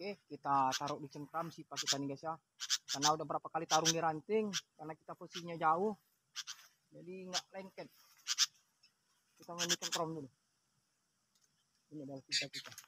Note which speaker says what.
Speaker 1: Oke, kita taruh di cengkram si kita nih guys ya. Karena udah berapa kali tarung di ranting, karena kita posisinya jauh. Jadi nggak lengket. Kita main di cengkram dulu. Ini adalah kita kita.